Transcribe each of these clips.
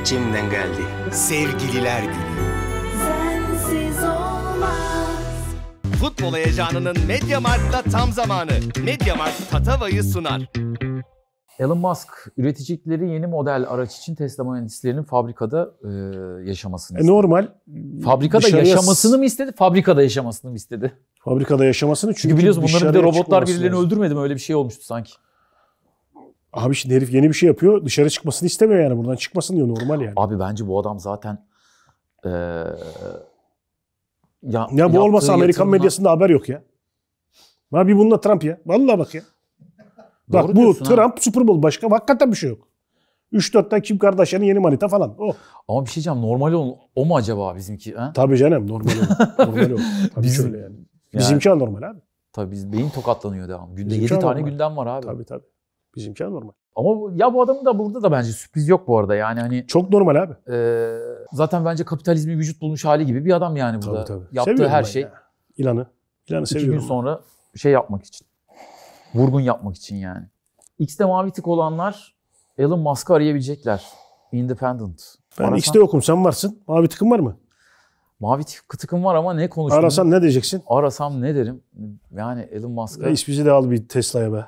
içimden geldi. Sevgililer Günü. Sensiz olmaz. Futbol heyecanının medya Markt'ta tam zamanı. Medya Markt Tatava'yı sunar. Elon Musk üreticileri yeni model araç için Tesla mühendislerinin fabrikada e, yaşamasını e, istedi. normal. Fabrikada dışarıya... yaşamasını mı istedi? Fabrikada yaşamasını mı istedi? Fabrikada yaşamasını çünkü, çünkü biliyorsun bunların bir de robotlar birilerini lazım. öldürmedi mi? Öyle bir şey olmuştu sanki. Abi şimdi herif yeni bir şey yapıyor. Dışarı çıkmasını istemiyor yani. Buradan çıkmasın diyor normal yani. Abi bence bu adam zaten ee, ya, ya bu olmasa Amerikan yatırımdan... medyasında haber yok ya. Ha bir bununla Trump ya. Vallahi bak ya. Bak Doğru bu Trump abi. Super Bowl başka hakikaten bir şey yok. 3-4 tane Kim Kardashian'ın yeni manita falan. Oh. Ama bir şey diyeceğim normal ol, o mu acaba bizimki? He? Tabii canım normal ol. normal ol. Tabii Bizim, şöyle yani. yani. Bizimki anormal abi. Tabii biz beyin tokatlanıyor devam. Günde Bizimki 7 tane gündem var abi. Tabii tabii. Bizimki normal. Ama ya bu adamın da burada da bence sürpriz yok bu arada. Yani hani çok normal abi. E, zaten bence kapitalizmi vücut bulmuş hali gibi bir adam yani burada. Tabii, tabii. Yaptığı seviyorum her şey. Ya. İlanı. İlanı İki seviyorum. gün sonra şey yapmak için. Vurgun yapmak için yani. X'te mavi tık olanlar Elon Musk'ı arayabilecekler. Independent. Ben Arasan... X'te yokum sen varsın. Mavi tıkın var mı? Mavi tıkım var ama ne konuştun? Arasam ne diyeceksin? Arasam ne derim? Yani Elon Musk'a... Reis bizi de al bir Tesla'ya be.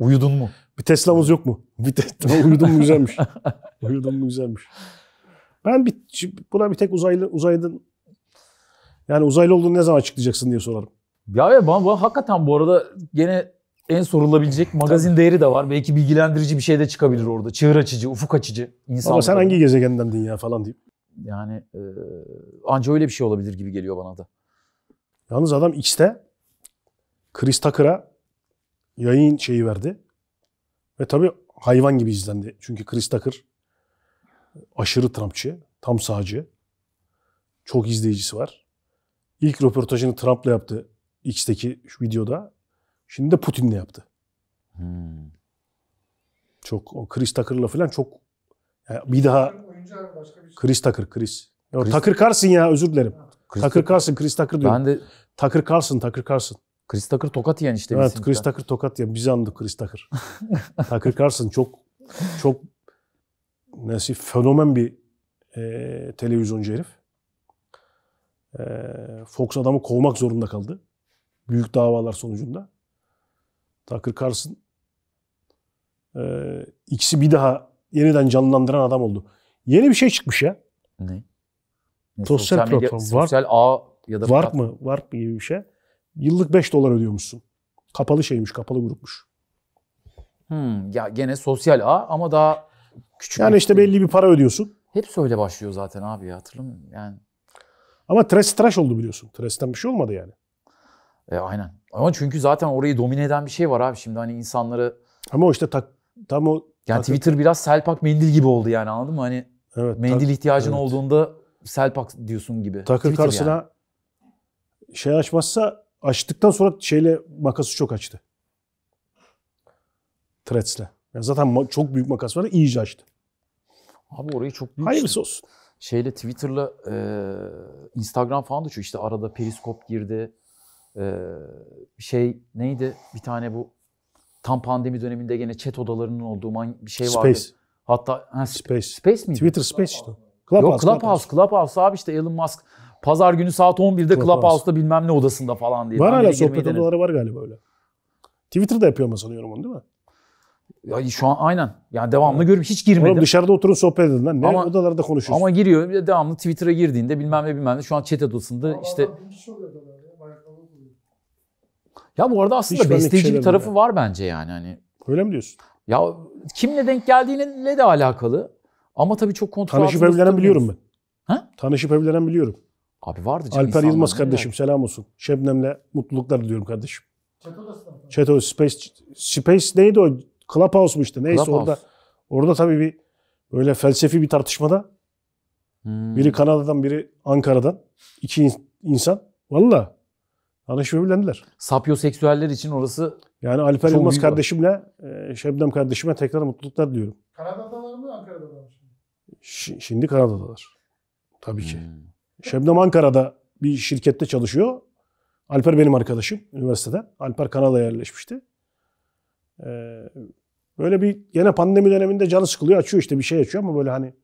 Uyudun mu? Bir Tesla havuz yok mu? Bir te- uyudun mu güzelmiş. uyudun mu güzelmiş. Ben bir, buna bir tek uzaylı uzaydın yani uzaylı olduğunu ne zaman açıklayacaksın diye sorarım. Ya ya bana, bana hakikaten bu arada gene en sorulabilecek magazin değeri de var. Belki bilgilendirici bir şey de çıkabilir orada. Çığır açıcı, ufuk açıcı. Insan Ama sen hangi gezegendendin ya falan diyeyim. Yani e, anca öyle bir şey olabilir gibi geliyor bana da. Yalnız adam X'te Chris Tucker'a yayın şeyi verdi. Ve tabii hayvan gibi izlendi. Çünkü Chris Tucker aşırı Trumpçı, tam sağcı. Çok izleyicisi var. İlk röportajını Trump'la yaptı X'teki şu videoda. Şimdi de Putin'le yaptı. Hmm. Çok o Chris Tucker'la falan çok yani bir daha şey. Chris Tucker, Chris. Yok, Chris... Tucker Carlson ya özür dilerim. takır Tucker Chris Tucker diyorum. Ben de... takır Carlson, Tucker Carlson. Chris Tucker tokat yiyen işte. Evet Chris Tucker tokat yiyen. Bizi andı Chris Tucker. Tucker Carlson çok çok nasıl fenomen bir e, televizyoncu herif. E, Fox adamı kovmak zorunda kaldı. Büyük davalar sonucunda. Tucker Carlson e, ikisi bir daha yeniden canlandıran adam oldu. Yeni bir şey çıkmış ya. Ne? ne sosyal, sosyal platform. Medya, var, sosyal ağ ya da... Var mı? Var mı gibi bir şey. Yıllık 5 dolar ödüyormuşsun. Kapalı şeymiş, kapalı grupmuş. Hmm, ya gene sosyal ağ ama daha küçük. Yani işte belli bir para ödüyorsun. Hep öyle başlıyor zaten abi ya hatırlamıyorum yani. Ama tres trash oldu biliyorsun. Tres'ten bir şey olmadı yani. E, aynen. Ama çünkü zaten orayı domine eden bir şey var abi şimdi hani insanları. Ama o işte tak, tam o. Yani tak, Twitter biraz selpak mendil gibi oldu yani anladın mı? Hani evet, mendil tak, ihtiyacın evet. olduğunda selpak diyorsun gibi. Takır Twitter karşısına yani. şey açmazsa açtıktan sonra şeyle makası çok açtı. Threads'le. Yani zaten çok büyük makas var. iyice açtı. Abi orayı çok büyük. Hayırlısı işte. olsun. Şeyle Twitter'la e, Instagram falan da çok. işte arada periskop girdi. E, şey neydi? Bir tane bu tam pandemi döneminde gene chat odalarının olduğu bir şey vardı. Space. Hatta ha, Space. Space miydi? Twitter Space işte. Clubhouse, Yok Clubhouse, Clubhouse. Clubhouse abi işte Elon Musk Pazar günü saat 11'de Clubhouse'da bilmem ne odasında falan diye. Var hala sohbet denedim. odaları var galiba öyle. Twitter'da yapıyor ama sanıyorum onu değil mi? Ya şu an aynen. Yani devamlı evet. görüyorum. Hiç girmedim. Oğlum dışarıda oturun sohbet edin lan. Ne ama, odalarda konuşuyorsun? Ama giriyor. Devamlı Twitter'a girdiğinde bilmem ne bilmem ne. Şu an chat odasında ama işte... Şey ya bu arada aslında Hiç besteci bir tarafı ya. var bence yani. Hani... Öyle mi diyorsun? Ya kimle denk geldiğine de alakalı. Ama tabii çok kontrol Tanışıp evlenen biliyorum ben. Ha? Tanışıp evlenen biliyorum. Abi vardı canım. Alper Yılmaz kardeşim selam olsun. Şebnem'le mutluluklar diliyorum kardeşim. Chatos Space Space neydi o? Clubhouse mu işte? Neyse Clubhouse. orada orada tabii bir böyle felsefi bir tartışmada hmm. biri Kanada'dan biri Ankara'dan iki in, insan valla tanışıverdiler. Sapyoseksüeller için orası yani Alper Yılmaz kardeşimle e, Şebnem kardeşime tekrar mutluluklar diliyorum. Kanada'dalar mı Ankara'dalar mı? Şimdi Kanada'dalar. Tabii hmm. ki. Şebnem Ankara'da bir şirkette çalışıyor. Alper benim arkadaşım üniversitede. Alper Kanada'ya yerleşmişti. Ee, böyle bir yine pandemi döneminde canı sıkılıyor. Açıyor işte bir şey açıyor ama böyle hani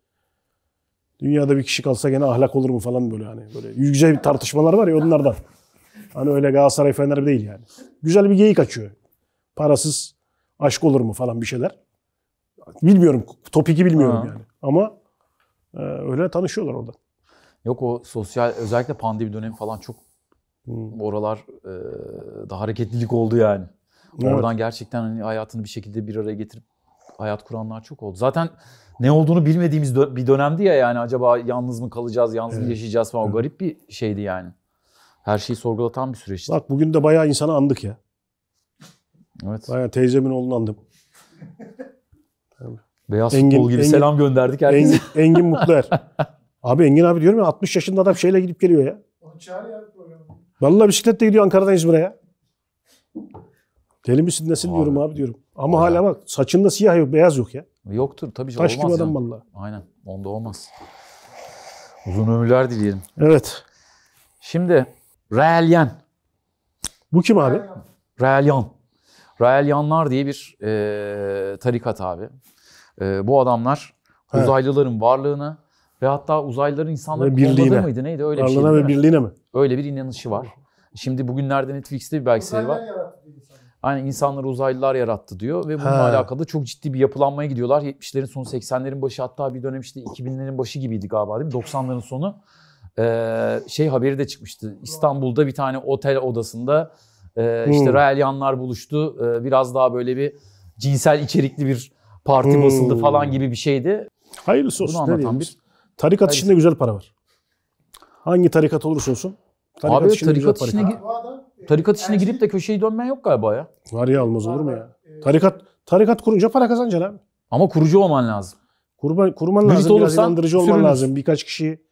dünyada bir kişi kalsa gene ahlak olur mu falan böyle hani böyle bir tartışmalar var ya onlardan. Hani öyle Galatasaray Fener değil yani. Güzel bir geyik açıyor. Parasız aşk olur mu falan bir şeyler. Bilmiyorum. Topiki bilmiyorum ha. yani. Ama e, öyle tanışıyorlar orada. Yok o sosyal özellikle pandemi dönemi falan çok hmm. oralar e, daha hareketlilik oldu yani. Evet. Oradan gerçekten hani hayatını bir şekilde bir araya getirip hayat kuranlar çok oldu. Zaten ne olduğunu bilmediğimiz dö- bir dönemdi ya yani acaba yalnız mı kalacağız, yalnız evet. mı yaşayacağız falan o garip bir şeydi yani. Her şeyi sorgulatan bir süreçti. Bak bugün de bayağı insanı andık ya. Evet. Bayağı teyzemin oğlunu andım. Beyaz Engin, futbol gibi Engin, selam gönderdik herkese. Engin, Engin Mutluer. Abi Engin abi diyorum ya 60 yaşında adam şeyle gidip geliyor ya. Onu çağır ya programı. Vallahi bisikletle gidiyor Ankara'dan İzmir'e ya. Deli misin nesin Abi. diyorum abi diyorum. Ama Aynen. hala bak saçında siyah yok beyaz yok ya. Yoktur tabii ki Taş olmaz. gibi adam vallahi. Aynen onda olmaz. Uzun ömürler dileyelim. Evet. Şimdi Raelyen. Bu kim abi? Raelyan. Raelyanlar diye bir e, tarikat abi. E, bu adamlar Evet. uzaylıların varlığını ve hatta uzaylıların insanları birliğine. mıydı neydi öyle bir şey. ve birliğine mi? Öyle bir inanışı var. Şimdi bugünlerde Netflix'te bir belgesel var. Aynen insanları uzaylılar yarattı diyor ve bununla ha. alakalı çok ciddi bir yapılanmaya gidiyorlar. 70'lerin sonu 80'lerin başı hatta bir dönem işte 2000'lerin başı gibiydi galiba değil mi? 90'ların sonu. Ee, şey haberi de çıkmıştı. İstanbul'da bir tane otel odasında e, işte hmm. Raelyanlar buluştu. Ee, biraz daha böyle bir cinsel içerikli bir parti hmm. basıldı falan gibi bir şeydi. Hayırlısı olsun. Bunu anlatan bir Tarikat Hangisi? işinde güzel para var. Hangi tarikat olursa olsun. Tarikat Abi işinde tarikat güzel işine, para. gi- tarikat işine girip de köşeyi dönmen yok galiba ya. Var ya almaz olur mu ya? Tarikat tarikat kurunca para kazanacaksın abi. Ama kurucu olman lazım. Kurban, kurman Mürit lazım. Biraz olursan inandırıcı olman sürünürsün. lazım. Birkaç kişiyi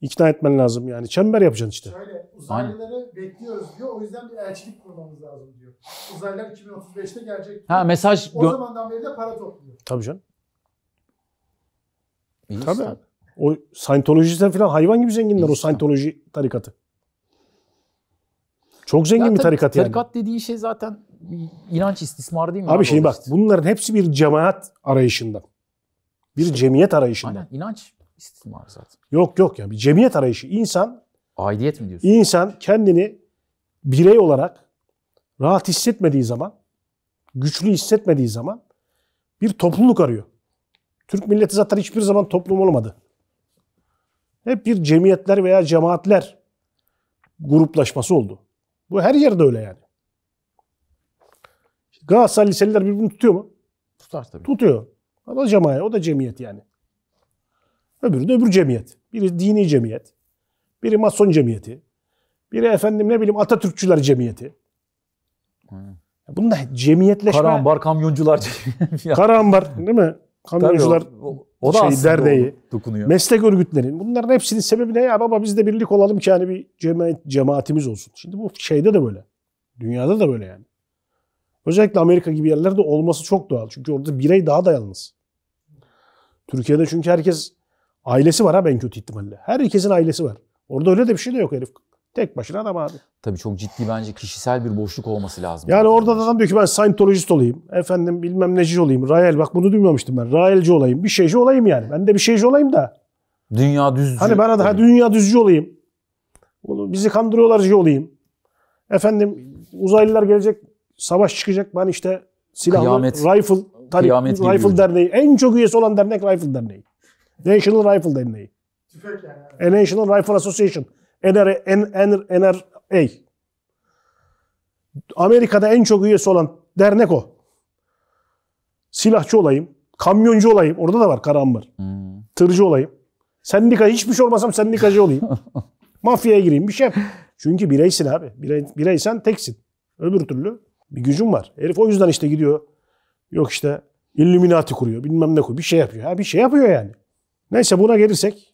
ikna etmen lazım. Yani çember yapacaksın işte. Şöyle uzaylıları bekliyoruz diyor. O yüzden bir elçilik kurmamız lazım diyor. Uzaylılar 2035'te gelecek. diyor. Ha mesaj o gö- zamandan beri de para topluyor. Tabii canım. İyi Tabii abi. O Scientologistler falan hayvan gibi zenginler o Scientology tarikatı. Çok zengin ya, bir tarikat, tarikat yani. Tarikat dediği şey zaten inanç istismarı değil mi? Abi, şimdi bak işte? bunların hepsi bir cemaat arayışında. Bir işte, cemiyet arayışında. Aynen inanç istismarı zaten. Yok yok yani bir cemiyet arayışı. İnsan Aidiyet mi diyorsun? İnsan kendini birey olarak rahat hissetmediği zaman, güçlü hissetmediği zaman bir topluluk arıyor. Türk milleti zaten hiçbir zaman toplum olmadı hep bir cemiyetler veya cemaatler gruplaşması oldu. Bu her yerde öyle yani. Galatasaray liseliler birbirini tutuyor mu? Tutar tabii. Tutuyor. O da cemaat, o da cemiyet yani. Öbürü de öbür cemiyet. Biri dini cemiyet. Biri mason cemiyeti. Biri efendim ne bileyim Atatürkçüler cemiyeti. Hmm. Bunda cemiyetleşme... Karambar kamyoncular. Karambar değil mi? Kamyoncular. Tabii o, o, o da şey, derneği, dokunuyor. meslek örgütlerin bunların hepsinin sebebi ne ya baba biz de birlik olalım ki hani bir cemaat, cemaatimiz olsun. Şimdi bu şeyde de böyle. Dünyada da böyle yani. Özellikle Amerika gibi yerlerde olması çok doğal. Çünkü orada birey daha da Türkiye'de çünkü herkes ailesi var ha ben kötü ihtimalle. Herkesin ailesi var. Orada öyle de bir şey de yok herif. Tek başına adam abi. Tabii çok ciddi bence kişisel bir boşluk olması lazım. Yani orada adam diyor ki ben Scientologist olayım. Efendim bilmem neci olayım. Rael bak bunu duymamıştım ben. Raelci olayım. Bir şeyci olayım yani. Ben de bir şeyci olayım da. Dünya düzcü. Hani ben ha, dünya düzcü olayım. Bunu bizi kandırıyorlarcı şey olayım. Efendim uzaylılar gelecek. Savaş çıkacak. Ben işte silahlı kıyamet, rifle, tarih, kıyamet rifle derneği. En çok üyesi olan dernek Rifle Derneği. National Rifle Derneği. Tüfek yani. A National Rifle Association. NRA. Amerika'da en çok üyesi olan dernek o. Silahçı olayım, kamyoncu olayım. Orada da var kara ambar. Hmm. Tırcı olayım. Sendika hiçbir şey olmasam sendikacı olayım. Mafyaya gireyim bir şey Çünkü bireysin abi. Birey, bireysen teksin. Öbür türlü bir gücün var. Herif o yüzden işte gidiyor. Yok işte Illuminati kuruyor. Bilmem ne kuruyor. Bir şey yapıyor. Ha, bir şey yapıyor yani. Neyse buna gelirsek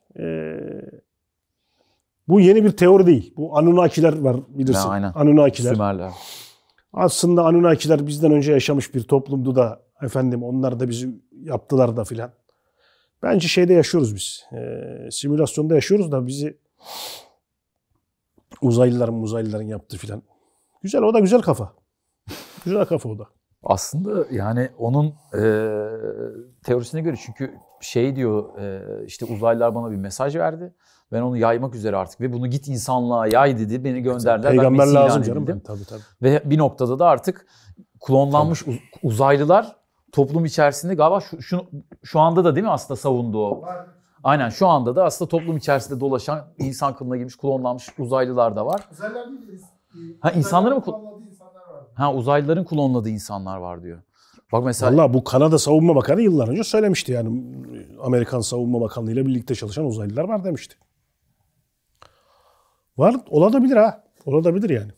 bu yeni bir teori değil. Bu Anunnakiler var bilirsin. Ya, aynen. Anunnakiler. Sümerler. Aslında Anunnakiler bizden önce yaşamış bir toplumdu da efendim onlar da bizi yaptılar da filan. Bence şeyde yaşıyoruz biz. E, simülasyonda yaşıyoruz da bizi uzaylıların uzaylıların yaptı filan. Güzel o da güzel kafa. güzel kafa o da. Aslında yani onun e, teorisine göre çünkü şey diyor e, işte uzaylılar bana bir mesaj verdi. Ben onu yaymak üzere artık ve bunu git insanlığa yay dedi. Beni gönderdiler. Peygamber ben lazım canım. Ben, tabii, tabii. Ve bir noktada da artık klonlanmış tabii. uzaylılar toplum içerisinde galiba şu, şu, şu anda da değil mi aslında savunduğu Aynen şu anda da aslında toplum içerisinde dolaşan insan kılına girmiş klonlanmış uzaylılar da var. Uzaylılar değiliz. Ha insanları mı? Ha uzaylıların klonladığı insanlar var diyor. Bak mesela Vallahi bu Kanada Savunma Bakanı yıllar önce söylemişti yani Amerikan Savunma Bakanlığı ile birlikte çalışan uzaylılar var demişti. Var olabilir ha. Olabilir yani.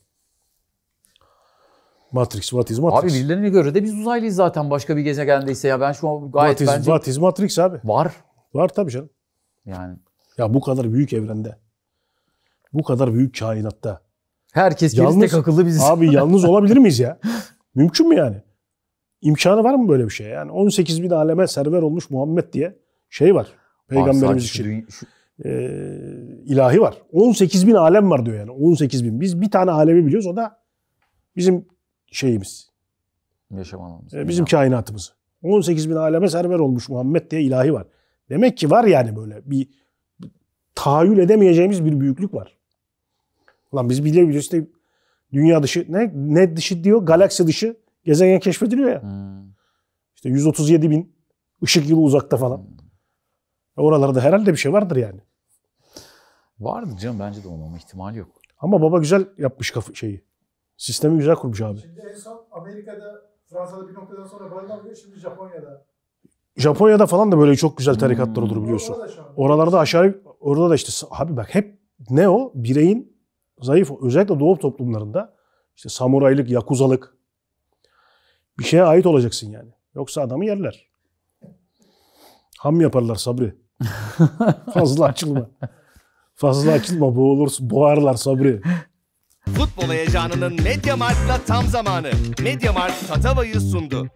Matrix, what is Matrix? Abi birilerine göre de biz uzaylıyız zaten başka bir gezegendeyse ya. Ben şu an gayet what is, bence... What is Matrix abi? Var. Var tabii canım. Yani. Ya bu kadar büyük evrende, bu kadar büyük kainatta Herkes yalnız, tek akıllı biziz. Abi yalnız olabilir miyiz ya? Mümkün mü yani? İmkanı var mı böyle bir şey? Yani 18 bin aleme server olmuş Muhammed diye şey var. Peygamberimiz Aa, için. şu... E, ilahi var. 18 bin alem var diyor yani. 18 bin. Biz bir tane alemi biliyoruz. O da bizim şeyimiz. Yaşam anlamımız. E, bizim kainatımız. 18 bin aleme server olmuş Muhammed diye ilahi var. Demek ki var yani böyle bir tahayyül edemeyeceğimiz bir büyüklük var. Lan biz bile bile işte dünya dışı ne ne dışı diyor galaksi dışı gezegen keşfediliyor ya. Hmm. İşte 137 bin ışık yılı uzakta falan. Hmm. Oralarda herhalde bir şey vardır yani. Vardır canım bence de olmama ihtimal yok. Ama baba güzel yapmış şeyi. Sistemi güzel kurmuş abi. Şimdi en son Amerika'da, Fransa'da bir noktadan sonra bayram oluyor. Şimdi Japonya'da. Japonya'da falan da böyle çok güzel tarikatlar olur hmm. biliyorsun. Oralarda aşağı orada da işte abi bak hep ne o? Bireyin zayıf özellikle doğu toplumlarında işte samuraylık, yakuzalık bir şeye ait olacaksın yani. Yoksa adamı yerler. Ham yaparlar Sabri. Fazla açılma. Fazla açılma boğulursun, boğarlar Sabri. Futbol heyecanının Media Markt'la tam zamanı. Media Markt Tatava'yı sundu.